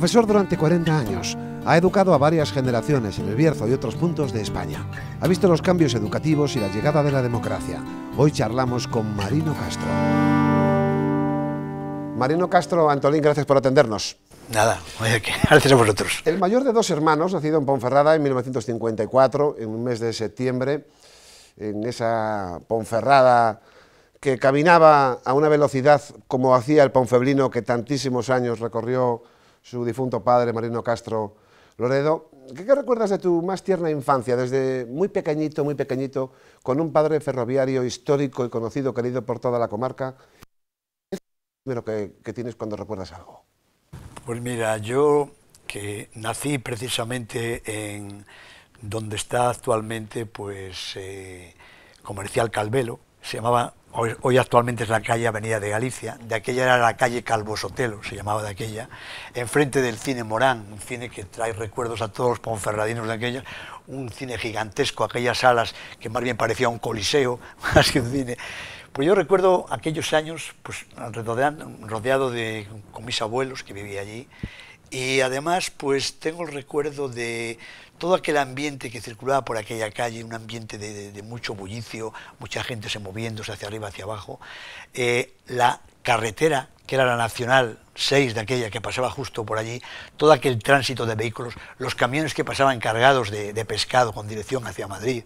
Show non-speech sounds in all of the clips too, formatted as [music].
Profesor durante 40 años, ha educado a varias generaciones en el Bierzo y otros puntos de España. Ha visto los cambios educativos y la llegada de la democracia. Hoy charlamos con Marino Castro. Marino Castro, Antolín, gracias por atendernos. Nada, [laughs] gracias a vosotros. El mayor de dos hermanos, nacido en Ponferrada en 1954, en un mes de septiembre, en esa Ponferrada que caminaba a una velocidad como hacía el ponfeblino que tantísimos años recorrió su difunto padre Marino Castro Loredo. ¿Qué, recuerdas de tu más tierna infancia, desde muy pequeñito, muy pequeñito, con un padre ferroviario histórico y conocido, querido por toda la comarca? ¿Qué es lo que, tienes cuando recuerdas algo? Pues mira, yo que nací precisamente en donde está actualmente, pues, eh, Comercial Calvelo, se llamaba hoy, actualmente es la calle Avenida de Galicia, de aquella era la calle Calvo Sotelo, se llamaba de aquella, enfrente del cine Morán, un cine que trae recuerdos a todos los ponferradinos de aquella, un cine gigantesco, aquellas salas que más bien parecía un coliseo, [laughs] más que un cine. Pues yo recuerdo aquellos años pues, rodeado de, con mis abuelos que vivía allí y además pues tengo el recuerdo de todo aquel ambiente que circulaba por aquella calle, un ambiente de, mucho bullicio, mucha gente se moviéndose hacia arriba, hacia abajo, eh, la carretera, que era la Nacional 6 de aquella que pasaba justo por allí, todo aquel tránsito de vehículos, los camiones que pasaban cargados de pescado con dirección hacia Madrid,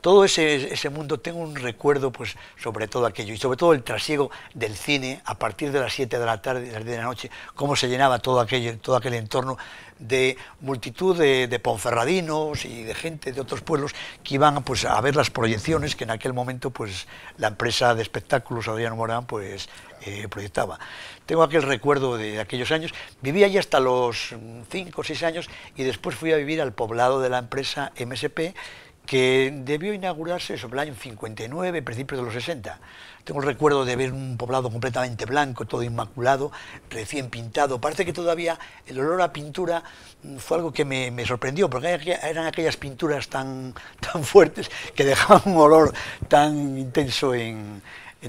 todo ese, mundo tengo un recuerdo pues, sobre todo aquello y sobre todo el trasiego del cine a partir de las 7 de la tarde, de las 10 de la noche, cómo se llenaba todo, aquello, todo aquel entorno de multitud de, ponferradinos y de gente de otros pueblos que iban pues, a ver las proyecciones que en aquel momento pues, la empresa de espectáculos Adriano Morán pues, eh, proyectaba. Tengo aquel recuerdo de aquellos años. Viví allí hasta los 5 o 6 años y después fui a vivir al poblado de la empresa MSP que debió inaugurarse sobre el año 59, principios de los 60. Tengo el recuerdo de ver un poblado completamente blanco, todo inmaculado, recién pintado. Parece que todavía el olor a pintura mm, fue algo que me, sorprendió, porque eran aquellas pinturas tan, tan fuertes que dejaban un olor tan intenso en,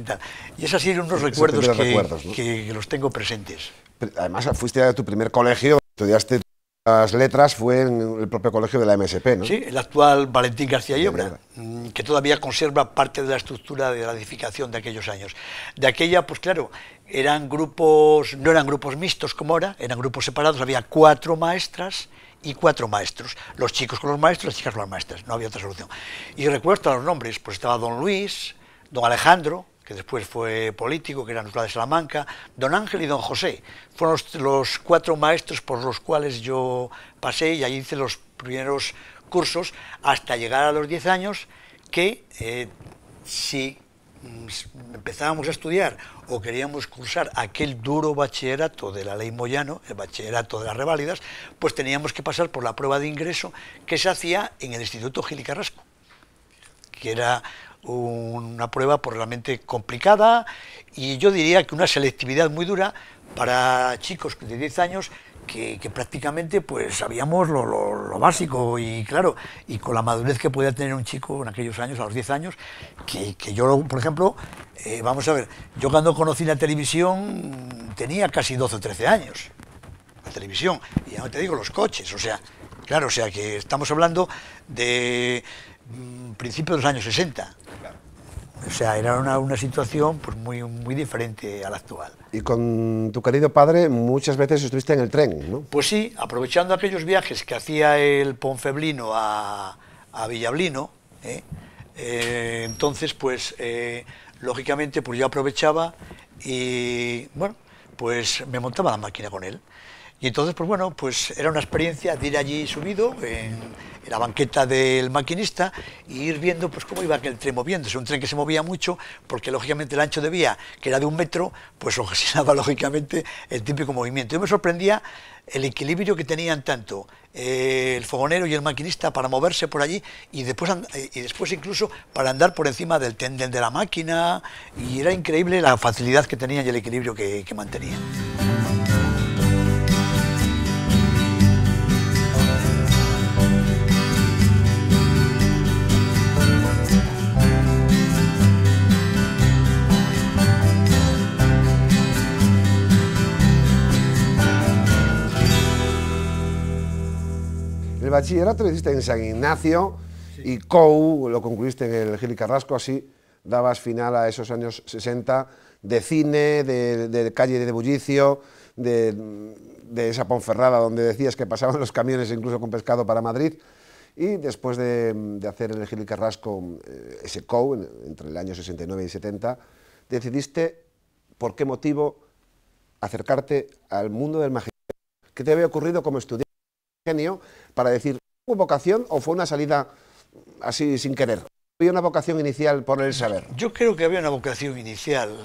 tal. Y esos son unos recuerdos, que, que los tengo presentes. Además, fuiste a tu primer colegio, estudiaste las letras fue en el propio colegio de la MSP, ¿no? Sí, el actual Valentín García Llobra, mm, que todavía conserva parte de la estructura de la edificación de aquellos años. De aquella, pues claro, eran grupos, no eran grupos mixtos como ahora, eran grupos separados, había cuatro maestras y cuatro maestros, los chicos con los maestros, las chicas con las maestras, no había otra solución. Y recuerdo los nombres, pues estaba don Luis, don Alejandro, que después fue político, que era natural de Salamanca, don Ángel y don José. Fueron los, cuatro maestros por los cuales yo pasé y allí hice los primeros cursos hasta llegar a los 10 años que eh, si mm, empezábamos a estudiar o queríamos cursar aquel duro bachillerato de la ley Moyano, el bachillerato de las reválidas, pues teníamos que pasar por la prueba de ingreso que se hacía en el Instituto Gil y Carrasco, que era una prueba por la complicada y yo diría que una selectividad muy dura para chicos de 10 años que, prácticamente pues sabíamos lo, básico y claro, y con la madurez que podía tener un chico en aquellos años, a los 10 años, que, yo, por ejemplo, eh, vamos a ver, yo cuando conocí la televisión tenía casi 12 o 13 años, la televisión, y ya no te digo los coches, o sea, claro, o sea que estamos hablando de Mm, principios de los años 60. O sea, era una, una, situación pues, muy, muy diferente a la actual. Y con tu querido padre muchas veces estuviste en el tren, ¿no? Pues sí, aprovechando aquellos viajes que hacía el Ponfeblino a, a Villablino, ¿eh? Eh, entonces, pues, eh, lógicamente, pues yo aprovechaba y, bueno, pues me montaba la máquina con él. Y entonces, pues bueno, pues era una experiencia de ir allí subido en, la banqueta del maquinista e ir viendo pues cómo iba el tren moviéndose, un tren que se movía mucho porque lógicamente el ancho de vía, que era de un metro, pues [laughs] ocasionaba lógicamente el típico movimiento. Yo me sorprendía el equilibrio que tenían tanto eh, el fogonero y el maquinista para moverse por allí y después, eh, y después incluso para andar por encima del tendel de la máquina y era increíble la facilidad que tenían y el equilibrio que mantenían. bachillerato lo hiciste en San Ignacio y COU lo concluiste en el Gil Carrasco, así dabas final a esos años 60 de cine, de, calle de bullicio, de, esa Ponferrada donde decías que pasaban los camiones incluso con pescado para Madrid. Y después de, hacer el Gil Carrasco eh, ese COU, entre el año 69 y 70, decidiste, por qué motivo, acercarte al mundo del magisterio. ¿Qué te había ocurrido como estudiante? genio para decir, ¿fue vocación o fue una salida así sin querer? ¿Había una vocación inicial por el saber? Yo creo que había una vocación inicial.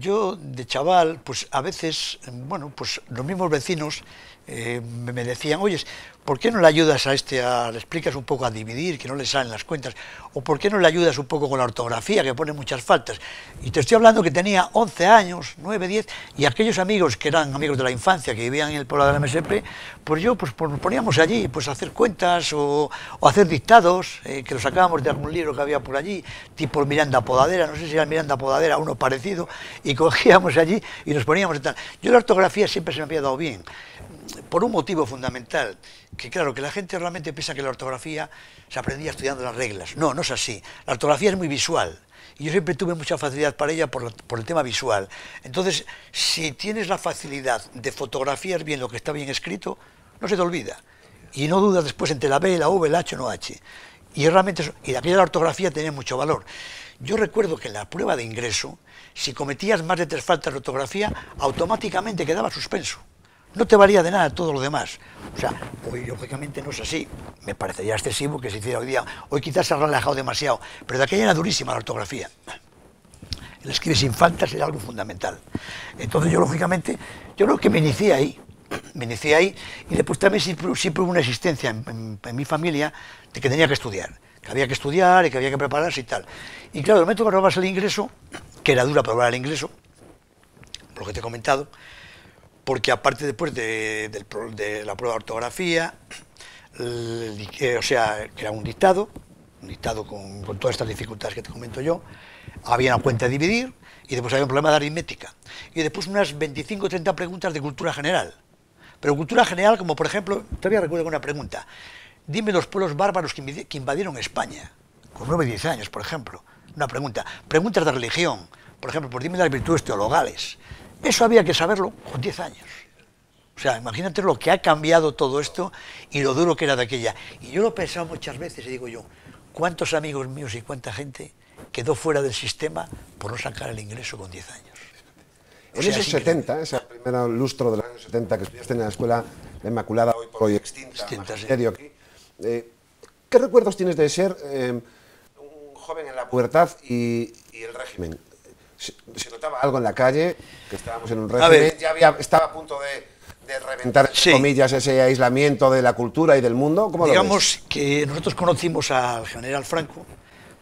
Yo de chaval, pues a veces, bueno, pues los mismos vecinos eh, me decían, oye, ¿por qué no le ayudas a este, a, le explicas un poco a dividir, que no le salen las cuentas? ¿O por qué no le ayudas un poco con la ortografía, que pone muchas faltas? Y te estoy hablando que tenía 11 años, 9, 10, y aquellos amigos que eran amigos de la infancia, que vivían en el pueblo de la MSP, pues yo, pues, pues, nos poníamos allí, pues a hacer cuentas o, hacer dictados, eh, que los sacábamos de algún libro que había por allí, tipo Miranda Podadera, no sé si era Miranda Podadera, o uno parecido, y cogíamos allí y nos poníamos tal. Yo la ortografía siempre se me había dado bien, por un motivo fundamental, que claro, que la gente realmente piensa que la ortografía se aprendía estudiando las reglas. No, no es así. La ortografía es muy visual. Y yo siempre tuve mucha facilidad para ella por, el tema visual. Entonces, si tienes la facilidad de fotografiar bien lo que está bien escrito, no se te olvida. Y no dudas después entre la B, la V, la H o no H. Y realmente, y la la ortografía tenía mucho valor. Yo recuerdo que en la prueba de ingreso, si cometías más de tres faltas de ortografía, automáticamente quedaba suspenso no te valía de nada todo lo demás. O sea, hoy lógicamente no es así. Me parecería excesivo que se hiciera hoy día. Hoy quizás se ha relajado demasiado, pero de aquella era durísima la ortografía. El escribir sin faltas era algo fundamental. Entonces yo lógicamente, yo creo que me inicié ahí. Me inicié ahí y después también siempre, hubo una existencia en, mi familia de que tenía que estudiar que había que estudiar y que había que prepararse y tal. Y claro, el momento que robas el ingreso, que era dura probar el ingreso, por lo que te he comentado, porque aparte después de, la prueba de ortografía, eh, o sea, era un dictado, un dictado con, todas estas dificultades que te comento yo, había una cuenta de dividir y después había un problema de aritmética. Y después unas 25 o 30 preguntas de cultura general. Pero cultura general, como por ejemplo, todavía recuerdo una pregunta, dime los pueblos bárbaros que invadieron España, con 9 o 10 años, por ejemplo. Una pregunta. Preguntas de religión, por ejemplo, por pues dime las virtudes teologales. Eso había que saberlo con 10 años. O sea, imagínate lo que ha cambiado todo esto y lo duro que era de aquella. Y yo lo he pensado muchas veces y digo yo, ¿cuántos amigos míos y cuánta gente quedó fuera del sistema por no sacar el ingreso con 10 años? en ese 70, ese primer lustro del año 70 que estudiaste en la escuela Inmaculada, hoy por hoy extinta, aquí, eh, ¿qué recuerdos tienes de ser eh, un joven en la pubertad y el régimen? se, notaba algo en la calle, que estábamos en un régimen, ya había, estaba a punto de, reventar, comillas, ese aislamiento de la cultura y del mundo. Digamos que nosotros conocimos al general Franco,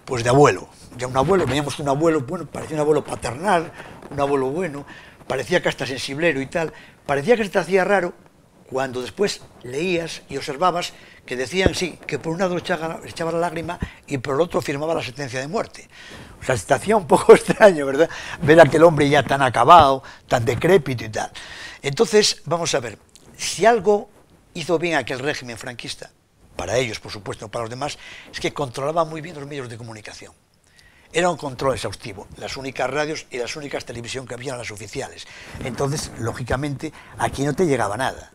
pues de abuelo, de un abuelo, teníamos un abuelo bueno, parecía un abuelo paternal, un abuelo bueno, parecía que hasta sensiblero y tal, parecía que se te hacía raro cuando después leías y observabas que decían, sí, que por un lado echaba, la lágrima y por el otro firmaba la sentencia de muerte. O sea, se hacía un poco [laughs] extraño, ¿verdad? Ver a aquel hombre ya tan acabado, tan decrépito y tal. Entonces, vamos a ver, si algo hizo bien aquel régimen franquista, para ellos, por supuesto, para los demás, es que controlaba muy bien los medios de comunicación. Era un control exhaustivo, las únicas radios y las únicas televisión que había eran las oficiales. Entonces, lógicamente, aquí no te llegaba nada.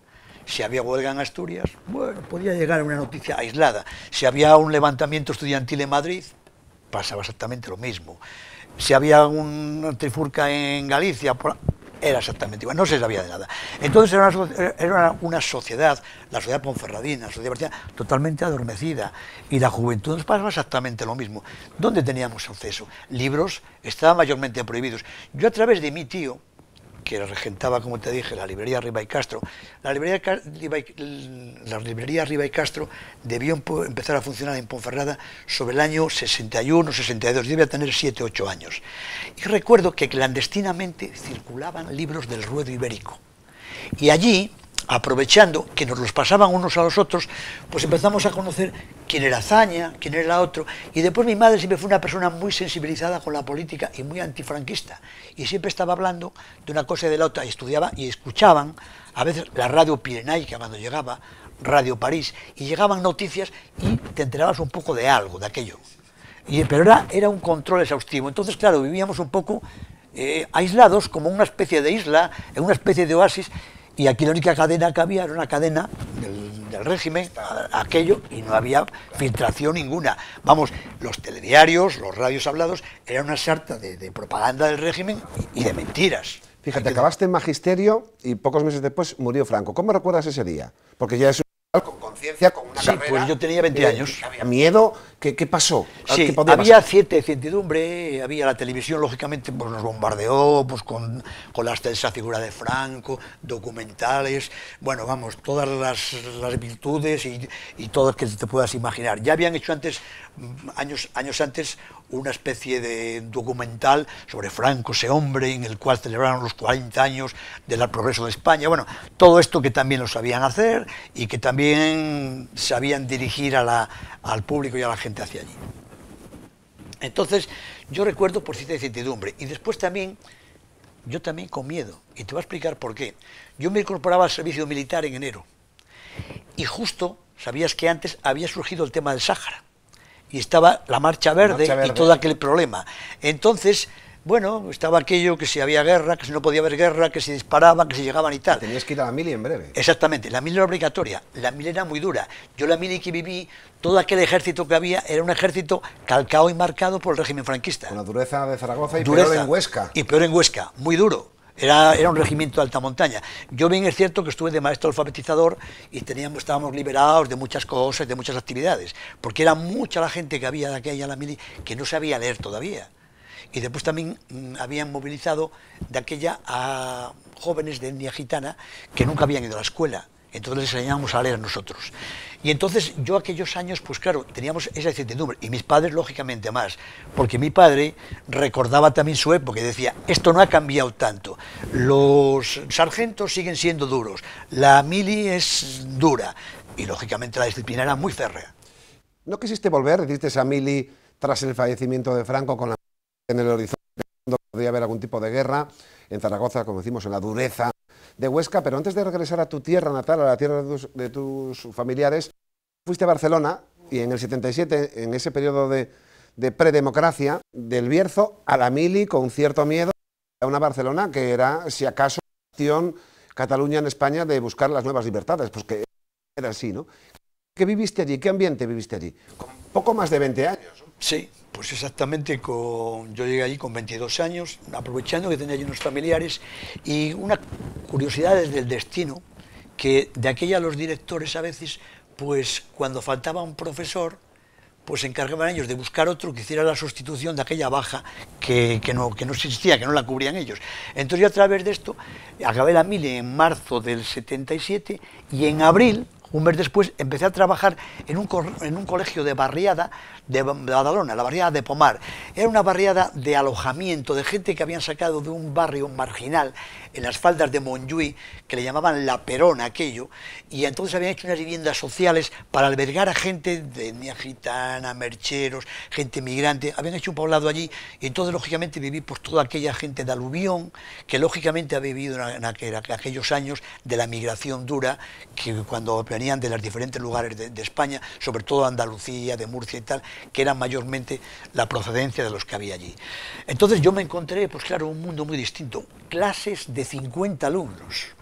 Si había huelga en Asturias, bueno, podía llegar una noticia aislada. Si había un levantamiento estudiantil en Madrid, pasaba exactamente lo mismo. Si había una trifurca en Galicia, era exactamente igual, no se sabía de nada. Entonces era una, sociedad, la sociedad ponferradina, la sociedad totalmente adormecida, y la juventud nos pasaba exactamente lo mismo. ¿Dónde teníamos acceso? Libros estaban mayormente prohibidos. Yo a través de mi tío, que regentaba, como te dije, la librería Riva y Castro. La librería, la Riva y Castro debió empezar a funcionar en Ponferrada sobre el año 61 62, debía tener 7 8 años. Y recuerdo que clandestinamente circulaban libros del ruedo ibérico. Y allí aprovechando que nos los pasaban unos a los otros, pues empezamos a conocer quién era Zaña, quién era otro. Y después mi madre siempre fue una persona muy sensibilizada con la política y muy antifranquista. Y siempre estaba hablando de una cosa y de la otra. Y estudiaba y escuchaban, a veces la radio pirenaica cuando llegaba, Radio París, y llegaban noticias y te enterabas un poco de algo, de aquello. Y, pero era, un control exhaustivo. Entonces, claro, vivíamos un poco eh, aislados, como una especie de isla, en una especie de oasis, y aquí la única cadena que había era una cadena del, régimen, aquello, y no había filtración ninguna. Vamos, los telediarios, los radios hablados, eran una sarta de, propaganda del régimen y, de mentiras. Fíjate, acabaste en magisterio y pocos meses después murió Franco. ¿Cómo recuerdas ese día? Porque ya es con conciencia, con una sí, Pues yo tenía 20 años. Había miedo. ¿Qué, pasó? Sí, había cierta incertidumbre, había la televisión, lógicamente, pues nos bombardeó pues, con, con las esa figura de Franco, documentales, bueno, vamos, todas las, virtudes y, todo lo que te puedas imaginar. Ya habían hecho antes, mm, años, años antes, una especie de documental sobre Franco, ese hombre, en el cual celebraron los 40 años del progreso de España. Bueno, todo esto que también lo sabían hacer y que también también sabían dirigir al público y a la gente hacia allí. Entonces, yo recuerdo por cierta incertidumbre y después también, yo también con miedo, y te voy a explicar por qué. Yo me incorporaba al servicio militar en enero y justo, sabías que antes había surgido el tema del Sáhara y estaba la marcha verde, la marcha verde. y todo aquel problema. Entonces, bueno, estaba aquello que si había guerra, que si no podía haber guerra, que si disparaban, que si llegaban y tal. Tenías que ir a la mili en breve. Exactamente, la mili era obligatoria, la mili era muy dura. Yo la mili que viví, todo aquel ejército que había era un ejército calcado y marcado por el régimen franquista. Con la dureza de Zaragoza y peor en Huesca. Y peor en Huesca, muy duro. Era, un regimiento de alta montaña. Yo bien es cierto que estuve de maestro alfabetizador y teníamos, estábamos liberados de muchas cosas, de muchas actividades, porque era mucha la gente que había de aquella la mili que no sabía leer todavía y después también mm, habían movilizado de aquella a jóvenes de etnia gitana que nunca habían ido a la escuela. Entonces les enseñábamos a leer a nosotros. Y entonces yo aquellos años, pues claro, teníamos esa incertidumbre. Y mis padres, lógicamente, más. Porque mi padre recordaba también su época y decía, esto no ha cambiado tanto. Los sargentos siguen siendo duros. La mili es dura. Y lógicamente la disciplina era muy férrea. ¿No quisiste volver, decirte esa mili, tras el fallecimiento de Franco con la en el horizonte podría haber algún tipo de guerra en Zaragoza, como decimos, en la dureza de Huesca, pero antes de regresar a tu tierra natal, a la tierra de tus, familiares, fuiste a Barcelona y en el 77, en ese periodo de, predemocracia, del Bierzo a la Mili, con cierto miedo, a una Barcelona que era, si acaso, Cataluña en España de buscar las nuevas libertades, pues que era así, ¿no? ¿Qué viviste allí? ¿Qué ambiente viviste allí? Con poco más de 20 años. Sí, pues exactamente con, yo llegué allí con 22 años, aprovechando que tenía allí unos familiares y curiosidad curiosidad del destino, que de aquella los directores a veces, pues cuando faltaba un profesor, pues encargaban ellos de buscar otro que hiciera la sustitución de aquella baja que, no, que no existía, que no la cubrían ellos. Entonces yo a través de esto acabé la mile en marzo del 77 y en abril un mes después empecé a trabajar en un, en un colegio de barriada de, Badalona, la barriada de Pomar. Era una barriada de alojamiento, de gente que habían sacado de un barrio marginal en las faldas de Monjuí, que le llamaban La Perona aquello, y entonces habían hecho unas viviendas sociales para albergar a gente de etnia gitana, mercheros, gente migrante, habían hecho un poblado allí, y entonces lógicamente viví por toda aquella gente de aluvión, que lógicamente ha vivido en, en aquellos años de la migración dura, que cuando venían de los diferentes lugares de, España, sobre todo de Andalucía, de Murcia y tal, que eran mayormente la procedencia de los que había allí. Entonces yo me encontré, pues claro, un mundo muy distinto, clases de 50 alumnos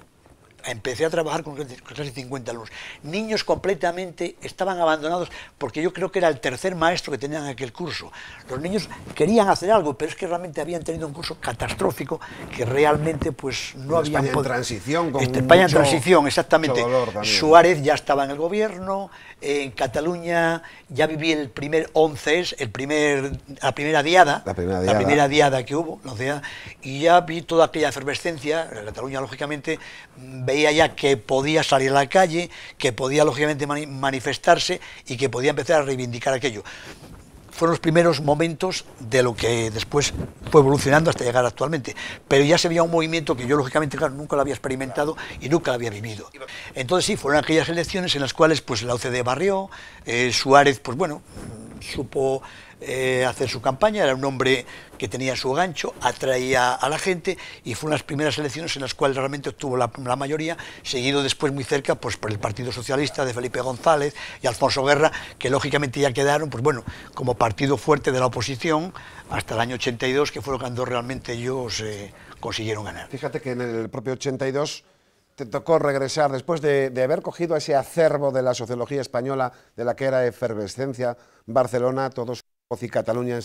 empecé a trabajar con casi 50 alumnos. Niños completamente estaban abandonados porque yo creo que era el tercer maestro que tenían en aquel curso. Los niños querían hacer algo, pero es que realmente habían tenido un curso catastrófico que realmente pues no había. España en transición. Este, España en transición, exactamente. Suárez ya estaba en el gobierno, en Cataluña ya viví el primer 11, el primer, la primera diada, la primera diada, que hubo, la y ya vi toda aquella efervescencia, en Cataluña lógicamente veía ya que podía salir a la calle, que podía lógicamente manifestarse y que podía empezar a reivindicar aquello. Fueron los primeros momentos de lo que después fue evolucionando hasta llegar actualmente. Pero ya se veía un movimiento que yo, lógicamente, claro, nunca lo había experimentado y nunca lo había vivido. Entonces, sí, fueron aquellas elecciones en las cuales pues, la UCD barrió, eh, Suárez, pues bueno, supo eh, hacer su campaña, era un hombre que tenía su gancho, atraía a la gente y fue las primeras elecciones en las cuales realmente obtuvo la, mayoría, seguido después muy cerca pues, por el Partido Socialista de Felipe González y Alfonso Guerra, que lógicamente ya quedaron pues, bueno, como partido fuerte de la oposición hasta el año 82, que fue cuando realmente ellos eh, consiguieron ganar. Fíjate que en el propio 82 te tocó regresar después de, haber cogido ese acervo de la sociología española de la que era efervescencia Barcelona, todos y Cataluña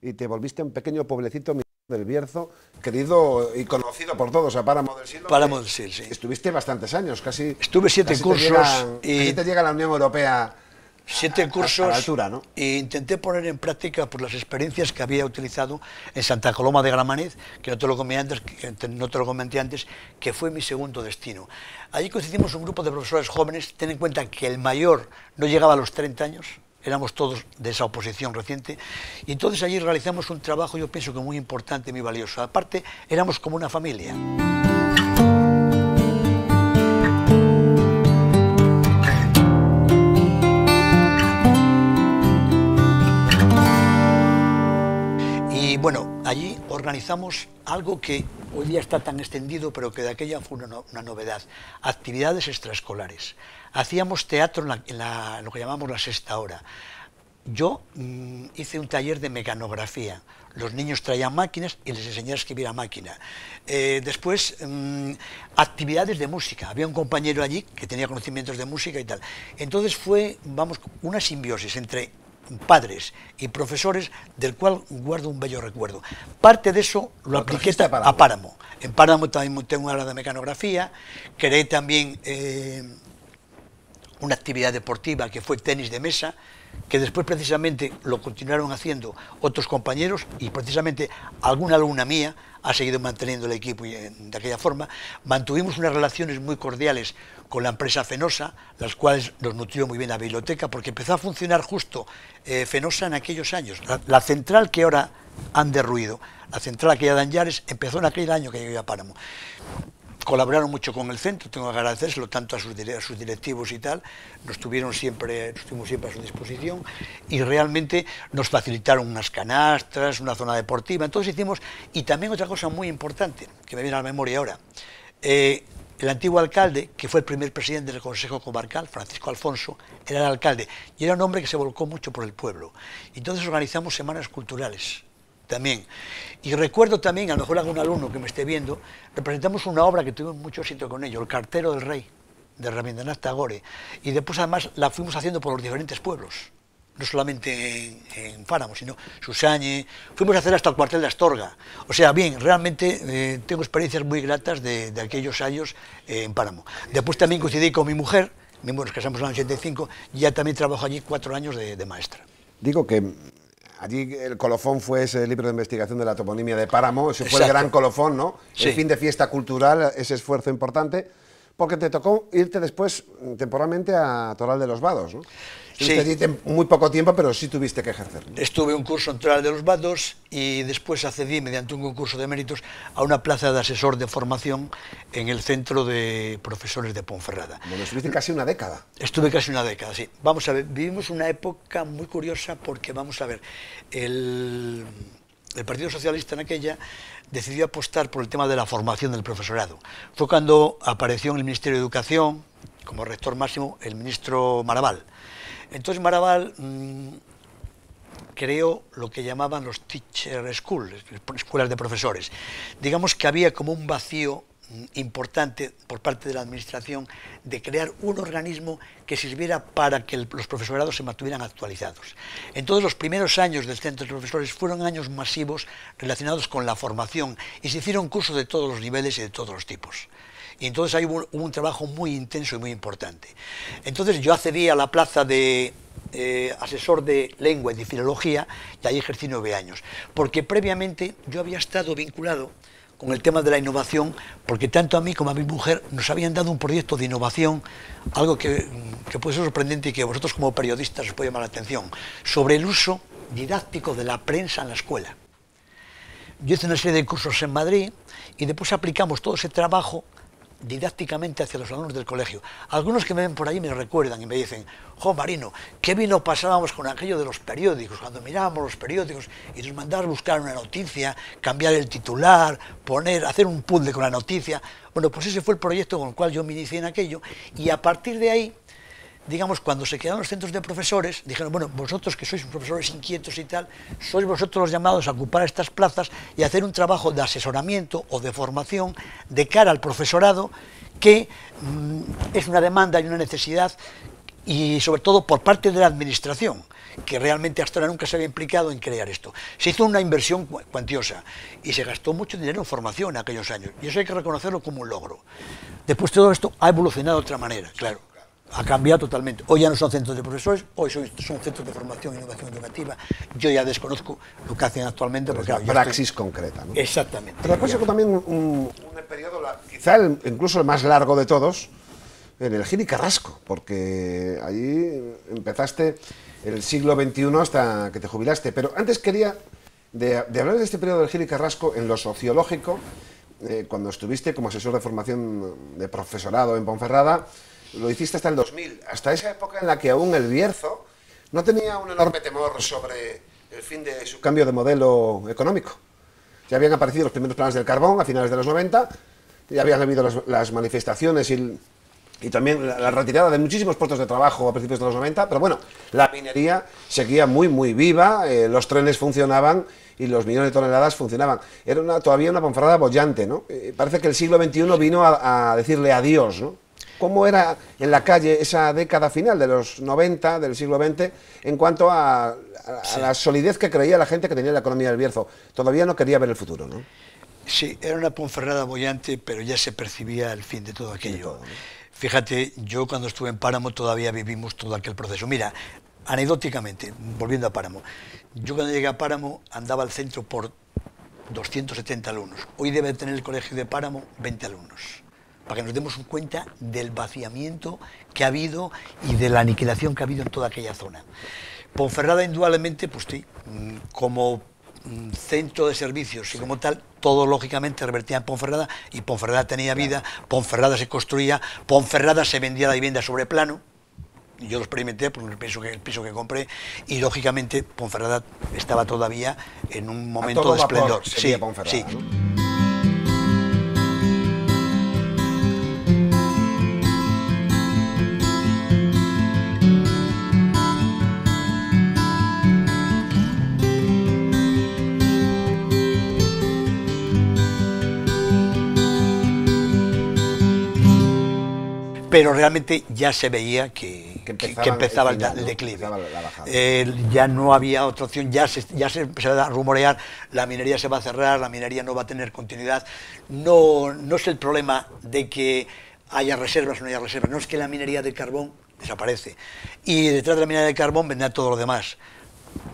Y te volviste un pequeño pueblecito del Bierzo, querido y conocido por todos, a Páramo del Silo. Páramo del Silo, sí. Estuviste bastantes años, casi. Estuve siete cursos. y te llega la Unión Europea. Siete cursos. ¿no? E intenté poner en práctica por las experiencias que había utilizado en Santa Coloma de Gramaniz, que no te lo comenté antes, que, no te lo comenté antes, que fue mi segundo destino. Allí coincidimos un grupo de profesores jóvenes, ten en cuenta que el mayor no llegaba a los 30 años éramos todos de esa oposición reciente, y entonces allí realizamos un trabajo, yo pienso que muy importante, muy valioso. Aparte, éramos como una familia. bueno, allí organizamos algo que hoy día está tan extendido, pero que de aquella fue una, novedad, actividades extraescolares. Hacíamos teatro en, lo que llamamos la sexta hora. Yo mm, hice un taller de mecanografía. Los niños traían máquinas y les enseñé a escribir a máquina. Eh, después, mm, actividades de música. Había un compañero allí que tenía conocimientos de música y tal. Entonces fue, vamos, una simbiosis entre padres y profesores, del cual guardo un bello recuerdo. Parte de eso lo, apliqué a Páramo. En Páramo también monté una aula de mecanografía, creé también eh, una actividad deportiva que fue tenis de mesa, que después precisamente lo continuaron haciendo otros compañeros y precisamente alguna alumna mía ha seguido manteniendo el equipo de aquella forma. Mantuvimos unas relaciones muy cordiales con la empresa Fenosa, las cuales nos nutrió muy bien la biblioteca, porque empezó a funcionar justo eh, Fenosa en aquellos años. La, central que ahora han derruido, la central aquella de Anjares, empezó en aquel año que llegó a Páramo colaboraron mucho con el centro, tengo que agradecérselo tanto a sus, directivos y tal, nos tuvieron siempre, siempre a su disposición y realmente nos facilitaron unas canastras, una zona deportiva, entonces hicimos, y también otra cosa muy importante, que me viene a la memoria ahora, eh, el antiguo alcalde, que fue el primer presidente del Consejo Comarcal, Francisco Alfonso, era el alcalde y era un hombre que se volcó mucho por el pueblo. Entonces organizamos semanas culturales también. Y recuerdo también, a lo mejor algún alumno que me esté viendo, representamos una obra que tuvimos mucho éxito con ello, El cartero del rey, de Rabindranath Tagore. Y después además la fuimos haciendo por los diferentes pueblos, no solamente en, Páramo, sino Susañe, fuimos a hacer hasta el cuartel de Astorga. O sea, bien, realmente eh, tengo experiencias muy gratas de, aquellos años eh, en Páramo. Después también coincidí con mi mujer, bueno, nos casamos en el 85, y ya también trabajo allí cuatro años de, de maestra. Digo que Allí el colofón fue ese libro de investigación de la toponimia de Páramo, ese fue el gran colofón, ¿no? El fin de fiesta cultural, ese esfuerzo importante, porque te tocó irte después temporalmente a Toral de los Vados, Estuviste sí. muy poco tiempo, pero sí tuviste que ejercer. Estuve un curso en de los bados y después accedí, mediante un concurso de méritos, a una plaza de asesor de formación en el Centro de Profesores de Ponferrada. Bueno, estuviste casi una década. Estuve casi una década, sí. Vamos a ver, vivimos una época muy curiosa porque, vamos a ver, el, Partido Socialista en aquella decidió apostar por el tema de la formación del profesorado. Fue cuando apareció en el Ministerio de Educación, como rector máximo, el ministro Maraval. Entonces Maraval mm, creó lo que llamaban los teacher schools, escuelas de profesores. Digamos que había como un vacío mm, importante por parte de la Administración de crear un organismo que sirviera para que los profesorados se mantuvieran actualizados. Entonces los primeros años del Centro de Profesores fueron años masivos relacionados con la formación y se hicieron cursos de todos los niveles y de todos los tipos. Y entonces hay un, un trabajo muy intenso y muy importante. Entonces yo accedí a la plaza de eh, asesor de lengua y de filología y ahí ejercí nueve años, porque previamente yo había estado vinculado con el tema de la innovación, porque tanto a mí como a mi mujer nos habían dado un proyecto de innovación, algo que, que puede ser sorprendente y que a vosotros como periodistas os puede llamar la atención, sobre el uso didáctico de la prensa en la escuela. Yo hice una serie de cursos en Madrid y después aplicamos todo ese trabajo didácticamente hacia los alumnos del colegio. Algunos que me ven por ahí me recuerdan y me dicen, jo Marino, qué vino pasábamos con aquello de los periódicos, cuando mirábamos los periódicos y nos a buscar una noticia, cambiar el titular, poner, hacer un puzzle con la noticia. Bueno, pues ese fue el proyecto con el cual yo me inicié en aquello y a partir de ahí digamos, cuando se quedaron los centros de profesores, dijeron, bueno, vosotros que sois profesores inquietos y tal, sois vosotros los llamados a ocupar estas plazas y hacer un trabajo de asesoramiento o de formación de cara al profesorado, que mm, es una demanda y una necesidad, y sobre todo por parte de la administración que realmente hasta ahora nunca se había implicado en crear esto. Se hizo una inversión cuantiosa y se gastó mucho dinero en formación en aquellos años, y eso hay que reconocerlo como un logro. Después todo esto ha evolucionado de otra manera, claro ha cambiado totalmente. Hoy ya no son centros de profesores, hoy son, centros de formación e innovación educativa. Yo ya desconozco lo que hacen actualmente. Porque, praxis concreta. Exactamente. Pero después que también un, periodo, quizá incluso el más largo de todos, en el Gil y Carrasco, porque allí empezaste el siglo XXI hasta que te jubilaste. Pero antes quería, de, hablar de este periodo del Gil Carrasco en lo sociológico, eh, cuando estuviste como asesor de formación de profesorado en Ponferrada, lo hiciste hasta el 2000, hasta esa época en la que aún el Bierzo no tenía un enorme temor sobre el fin de su cambio de modelo económico. Ya habían aparecido los primeros planes del carbón a finales de los 90, ya habían habido las, manifestaciones y, también la, retirada de muchísimos puestos de trabajo a principios de los 90, pero bueno, la minería seguía muy, muy viva, eh, los trenes funcionaban y los millones de toneladas funcionaban. Era todavía una panfarrada bollante, ¿no? Eh, parece que el siglo XXI vino a, a decirle adiós, ¿no? cómo era en la calle esa década final de los 90 del siglo XX en cuanto a, la solidez que creía la gente que tenía la economía del Bierzo. Todavía no quería ver el futuro, ¿no? Sí, era una Ponferrada bollante, pero ya se percibía el fin de todo aquello. Fíjate, yo cuando estuve en Páramo todavía vivimos todo aquel proceso. Mira, anecdóticamente, volviendo a Páramo, yo cuando llegué a Páramo andaba al centro por 270 alumnos. Hoy debe tener el colegio de Páramo 20 alumnos para que nos demos cuenta del vaciamiento que ha habido y de la aniquilación que ha habido en toda aquella zona. Ponferrada, indudablemente, pues sí, mm, como mm, centro de servicios y como tal, todo lógicamente revertía en Ponferrada y Ponferrada tenía vida, Ponferrada se construía, Ponferrada se vendía la vivienda sobre plano, yo lo experimenté por el piso que, compré y lógicamente Ponferrada estaba todavía en un momento de esplendor. sí, Ponferrada, sí. pero realmente ya se veía que, empezaba, el, declive. ya no había otra opción, ya se, ya se empezaba a rumorear, la minería se va a cerrar, la minería no va a tener continuidad. No, no es el problema de que haya reservas o no haya reservas, no es que la minería del carbón desaparece. Y detrás de la minería del carbón vendrá todo lo demás.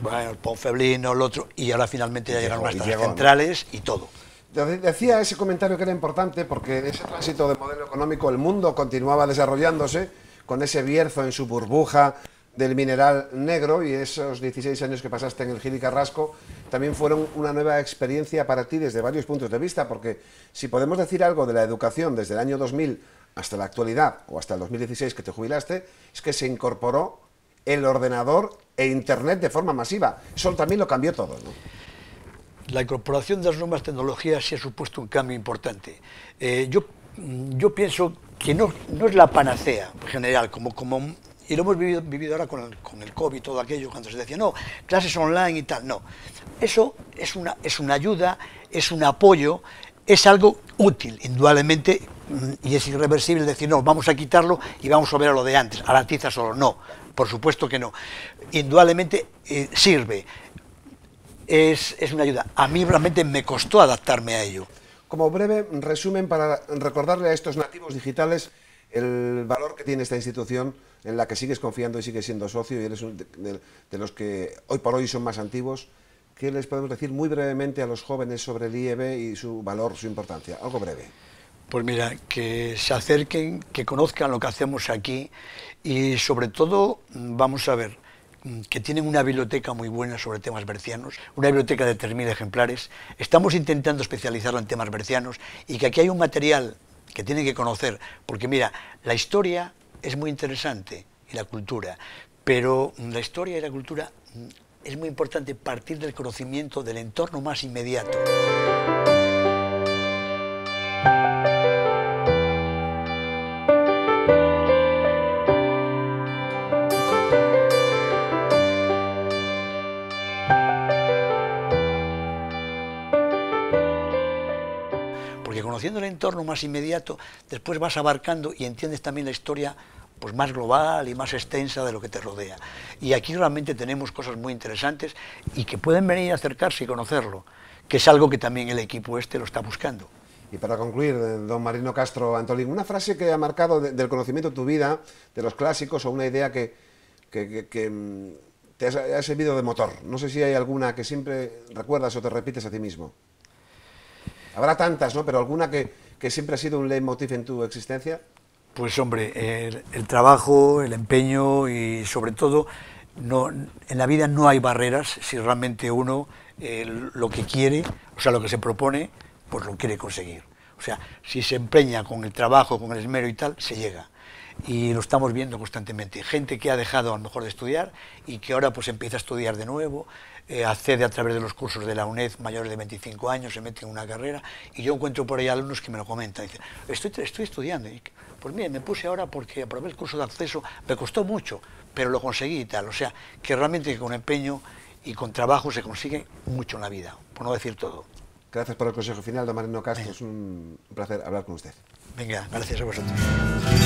Bueno, el Ponfeblino, el otro, y ahora finalmente ya llegaron hasta las centrales y todo. Decía ese comentario que era importante porque en ese tránsito de modelo económico, el mundo continuaba desarrollándose con ese Bierzo en su burbuja del mineral negro y esos 16 años que pasaste en el Gili Carrasco también fueron una nueva experiencia para ti desde varios puntos de vista, porque si podemos decir algo de la educación desde el año 2000 hasta la actualidad o hasta el 2016 que te jubilaste, es que se incorporó el ordenador e Internet de forma masiva. Eso también lo cambió todo la incorporación de las nuevas tecnologías sí ha supuesto un cambio importante. Eh, yo, mm, yo pienso que no, no es la panacea general, como, como, y lo hemos vivido, ahora con el, con el COVID, todo aquello, cuando se decía, no, clases online y tal, no. Eso es una, es una ayuda, es un apoyo, es algo útil, indudablemente, mm, y es irreversible decir, no, vamos a quitarlo y vamos a volver a lo de antes, a la tiza solo, no, por supuesto que no. Indudablemente eh, sirve, es, una ayuda. A mí realmente me costó adaptarme a ello. Como breve resumen para recordarle a estos nativos digitales el valor que tiene esta institución en la que sigues confiando y sigues siendo socio y eres de, de, los que hoy por hoy son más antiguos. ¿Qué les podemos decir muy brevemente a los jóvenes sobre el IEB y su valor, su importancia? Algo breve. Pues mira, que se acerquen, que conozcan lo que hacemos aquí y sobre todo, vamos a ver, Mm, que tienen una biblioteca muy buena sobre temas bercianos, una biblioteca de 3.000 ejemplares. Estamos intentando especializarla en temas bercianos y que aquí hay un material que tienen que conocer, porque mira, la historia es muy interesante y la cultura, pero mm, la historia y la cultura mm, es muy importante partir del conocimiento del entorno más inmediato. porque conociendo el entorno más inmediato, después vas abarcando y entiendes también la historia pues más global y más extensa de lo que te rodea. Y aquí realmente tenemos cosas muy interesantes y que pueden venir a acercarse y conocerlo, que es algo que también el equipo este lo está buscando. Y para concluir, eh, don Marino Castro Antolín, una frase que ha marcado del conocimiento de tu vida, de los clásicos, o una idea que mm, te ha, servido de motor. No sé si hay alguna que siempre recuerdas o te repites a ti mismo. Habrá tantas, ¿no? Pero alguna que, siempre ha sido un leitmotiv en tu existencia. Pues hombre, el, trabajo, el empeño y sobre todo no, en la vida no hay barreras si realmente uno eh, lo que quiere, o sea, lo que se propone, pues lo quiere conseguir. O sea, si se empeña con el trabajo, con el esmero y tal, se llega y lo estamos viendo constantemente. Gente que ha dejado a lo mejor de estudiar y que ahora pues empieza a estudiar de nuevo, eh, accede a través de los cursos de la UNED mayores de 25 años, se mete en una carrera y yo encuentro por ahí alumnos que me lo comentan, dicen, estoy, estudiando. Y, pues mire, me puse ahora porque aprobé el curso de acceso, me costó mucho, pero lo conseguí y tal. O sea, que realmente con empeño y con trabajo se consigue mucho en la vida, por no decir todo. Gracias por el consejo final, don Marino Castro. Es un placer hablar con usted. Venga, gracias a vosotros.